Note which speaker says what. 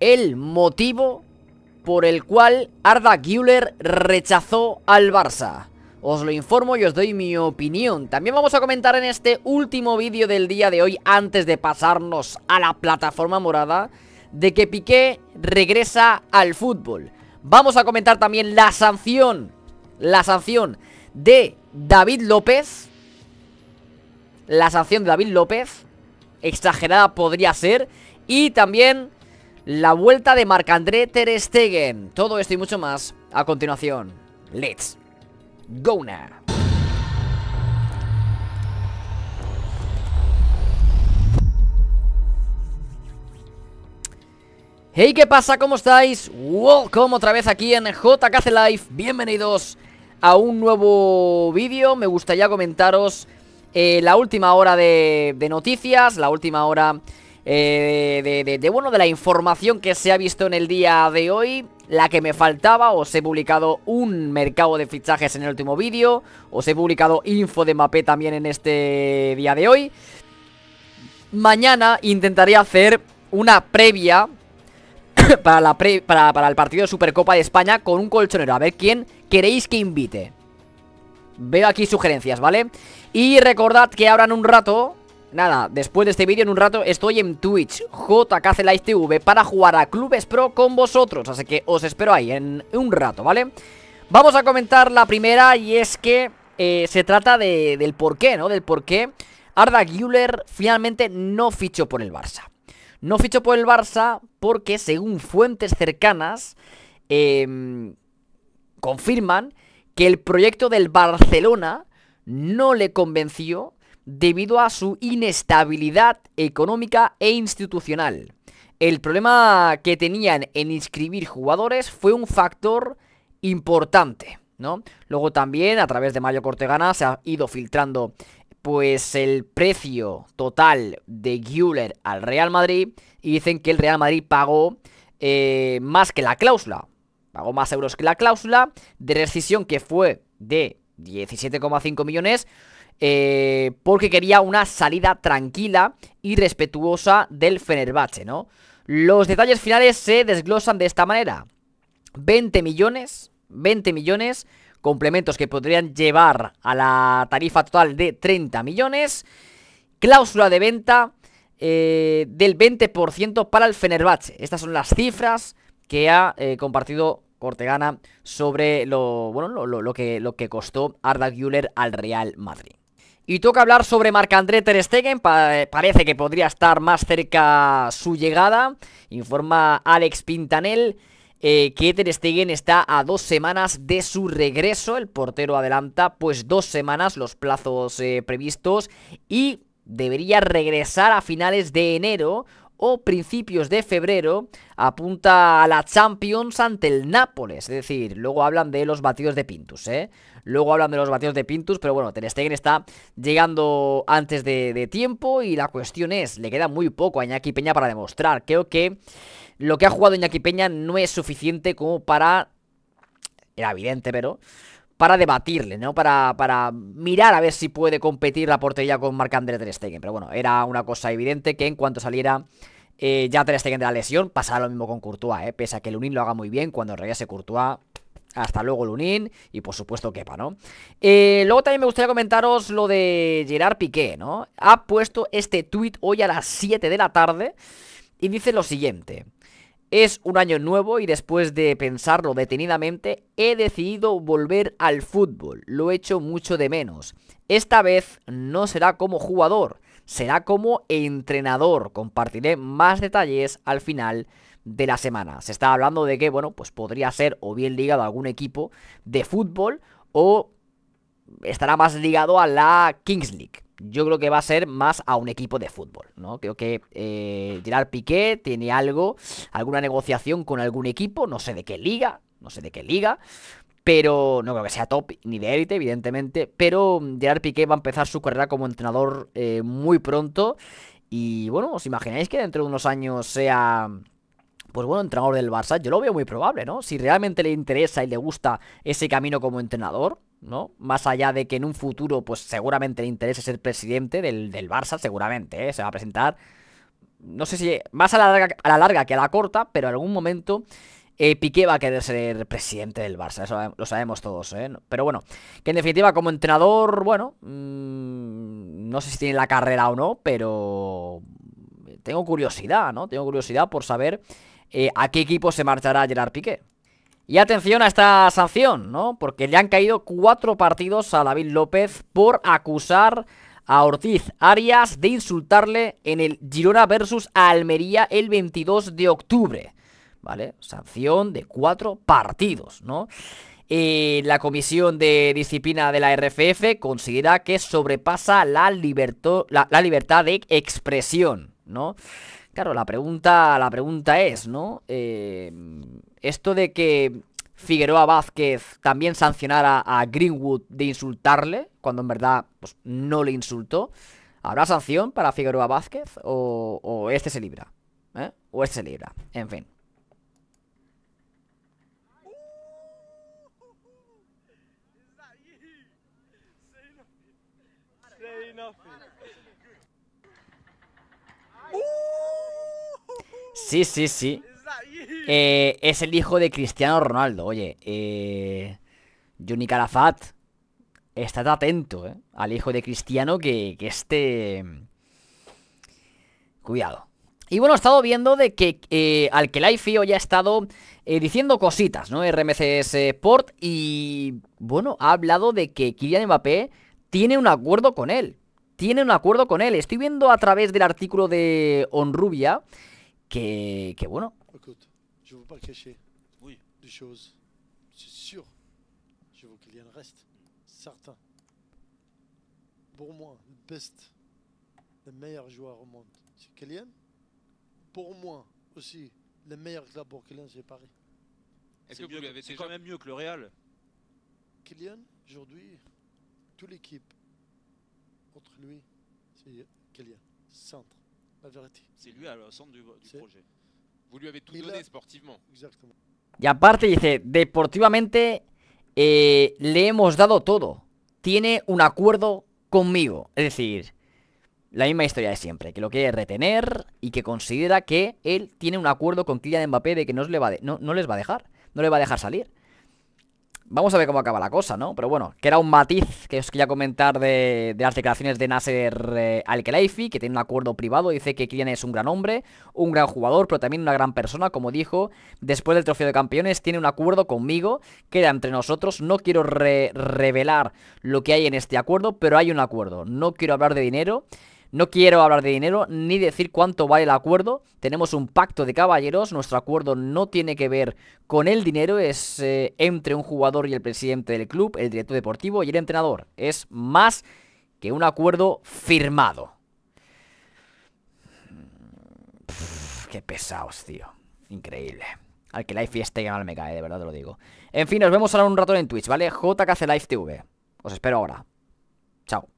Speaker 1: el motivo por el cual Arda Güler rechazó al Barça. Os lo informo y os doy mi opinión. También vamos a comentar en este último vídeo del día de hoy, antes de pasarnos a la plataforma morada, de que Piqué regresa al fútbol. Vamos a comentar también la sanción, la sanción de David López. La sanción de David López, exagerada podría ser. Y también la vuelta de Marc-André Ter Stegen. Todo esto y mucho más a continuación. Let's go now. Hey, ¿qué pasa? ¿Cómo estáis? Welcome otra vez aquí en JKC Live Bienvenidos a un nuevo vídeo Me gustaría comentaros eh, la última hora de, noticias La última hora eh, de, bueno, de la información que se ha visto en el día de hoy la que me faltaba, os he publicado un mercado de fichajes en el último vídeo, os he publicado info de MAPE también en este día de hoy. Mañana intentaré hacer una previa para, la para, para, el partido de Supercopa de España con un colchonero, a ver quién queréis que invite. Veo aquí sugerencias, ¿vale? Y recordad que ahora en un rato Nada, después de este vídeo en un rato estoy en Twitch, TV para jugar a Clubes Pro con vosotros. Así que os espero ahí en un rato, ¿vale? Vamos a comentar la primera y es que eh, se trata del del porqué, ¿no? Del porqué Arda Güler finalmente no fichó por el Barça. No fichó por el Barça porque según fuentes cercanas em, confirman que el proyecto del Barcelona no le convenció debido a su inestabilidad económica e institucional. El problema que tenían en inscribir jugadores fue un factor importante, ¿no? Luego también a través de Mayo Cortegana se ha ido filtrando pues el precio total de Güler al Real Madrid y dicen que el Real Madrid pagó eh, más que la cláusula, pagó más euros que la cláusula de rescisión que fue de 17,5 millones, eh, porque quería una salida tranquila y respetuosa del Fenerbahce, ¿no? Los detalles finales se desglosan de esta manera. 20 millones, 20 millones, complementos que podrían llevar a la tarifa total de 30 millones, cláusula de venta eh, del 20% para el Fenerbahce. Estas son las cifras que ha eh, compartido Cortegana sobre lo, bueno, lo, que, lo que costó Arda Güler al Real Madrid. Y toca hablar sobre Marc-André Ter Stegen, eh, parece que podría estar más cerca su llegada, informa Alex Pintanel. Eh, que Ter Stegen está a dos semanas de su regreso. El portero adelanta pues dos semanas los plazos eh, previstos y debería regresar a finales de enero o principios de febrero apunta a la Champions ante el Nápoles. Es decir, luego hablan de los batidos de Pintus, ¿eh? Luego hablan de los batidos de Pintus, pero bueno, Ter Stegen está llegando antes de, de tiempo y la cuestión es, le queda muy poco a Iñaki Peña para demostrar. Creo que lo que ha jugado Iñaki Peña no es suficiente como para... Era evidente, pero para debatirle, ¿no? Para, para mirar a ver si puede competir la portería con Marc-André Ter Stegen. Pero bueno, era una cosa evidente que en cuanto saliera eh, ya Ter Stegen de la lesión, pasará lo mismo con Courtois, ¿eh? Pese a que Lunin lo haga muy bien, cuando se Courtois... Hasta luego Lunin y por supuesto Kepa, ¿no? Eh, luego también me gustaría comentaros lo de Gerard Piqué, ¿no? Ha puesto este tuit hoy a las 7 de la tarde y dice lo siguiente. Es un año nuevo y después de pensarlo detenidamente he decidido volver al fútbol. Lo he hecho mucho de menos. Esta vez no será como jugador, será como entrenador. Compartiré más detalles al final de la semana. Se está hablando de que, bueno, pues podría ser o bien ligado a algún equipo de fútbol o estará más ligado a la Kings League yo creo que va a ser más a un equipo de fútbol, ¿no? Creo que eh, Gerard Piqué tiene algo, alguna negociación con algún equipo, no sé de qué liga, no sé de qué liga, pero no creo que sea top ni de élite, evidentemente, pero mm, Gerard Piqué va a empezar su carrera como entrenador eh, muy pronto y bueno, ¿os imagináis que dentro de unos años sea pues bueno, entrenador del Barça, yo lo veo muy probable, ¿no? Si realmente le interesa y le gusta ese camino como entrenador, ¿no? Más allá de que en un futuro, pues seguramente le interese ser presidente del, Barça, seguramente, ¿eh? se va a presentar. No sé si más a la, larga, que a la corta, pero en algún momento eh, Piqué va a querer ser presidente del Barça, eso lo sabemos todos, ¿eh? Pero bueno, que en definitiva como entrenador, bueno, mm, no sé si tiene la carrera o no, pero tengo curiosidad, ¿no? Tengo curiosidad por saber a qué equipo se marchará Gerard Piqué. Y atención a esta sanción, ¿no? Porque le han caído cuatro partidos a David López por acusar a Ortiz Arias de insultarle en el Girona versus Almería el 22 de octubre. ¿Vale? Sanción de cuatro partidos, ¿no? Eh, la Comisión de Disciplina de la RFF considera que sobrepasa la, libertad de expresión, ¿no? Claro, la pregunta, la pregunta es, ¿no? Eh, esto de que Figueroa Vázquez también sancionara a Greenwood de insultarle, cuando en verdad pues, no le insultó, ¿habrá sanción para Figueroa Vázquez o, este se libra? ¿Eh? O este se libra, en fin. Sí, sí, sí. Eh, es el hijo de Cristiano Ronaldo. Oye, eh, Johnny Calafat, estad atento eh, al hijo de Cristiano que, esté Cuidado. Y bueno, he estado viendo de que eh, FIO Ya ha estado eh, diciendo cositas, ¿no? RMCS Sport y, bueno, ha hablado de que Kylian Mbappé tiene un acuerdo con él. Tiene un acuerdo con él. Estoy viendo a través del artículo de Onrubia que, que bueno, Je ne veux pas cacher oui. des choses. C'est sûr. Je veux qu'il y en reste. Certain. Pour moi, le best, le meilleur joueur au monde, c'est Kylian. Pour moi aussi, le meilleur club pour Kylian, c'est Paris. Est-ce que vous quand même mieux que le Real Kylian, aujourd'hui, toute l'équipe entre lui, c'est Kylian, centre, la vérité. C'est lui à centre du projet. Y aparte dice, deportivamente eh, le hemos dado todo. Tiene un acuerdo conmigo. Es decir, la misma historia de siempre, que lo quiere retener y que considera que él tiene un acuerdo con Kylian Mbappé de que no, les va, no les va a dejar, no le va a dejar salir. Vamos a ver cómo acaba la cosa, ¿no? Pero bueno, que era un matiz que os quería comentar de, las declaraciones de Nasser eh, Al-Khelaifi, que tiene un acuerdo privado, dice que Kylian es un gran hombre, un gran jugador, pero también una gran persona, como dijo, después del trofeo de campeones, tiene un acuerdo conmigo, queda entre nosotros, no quiero revelar lo que hay en este acuerdo, pero hay un acuerdo, no quiero hablar de dinero, no quiero hablar de dinero ni decir cuánto vale el acuerdo. Tenemos un pacto de caballeros. Nuestro acuerdo no tiene que ver con el dinero. Es eh, entre un jugador y el presidente del club, el director deportivo y el entrenador. Es más que un acuerdo firmado. qué pesados, tío. Increíble. Al que Life y este mal me cae, de verdad te lo digo. En fin, nos vemos ahora un rato en Twitch, ¿vale? JKC TV. Os espero ahora. Chao.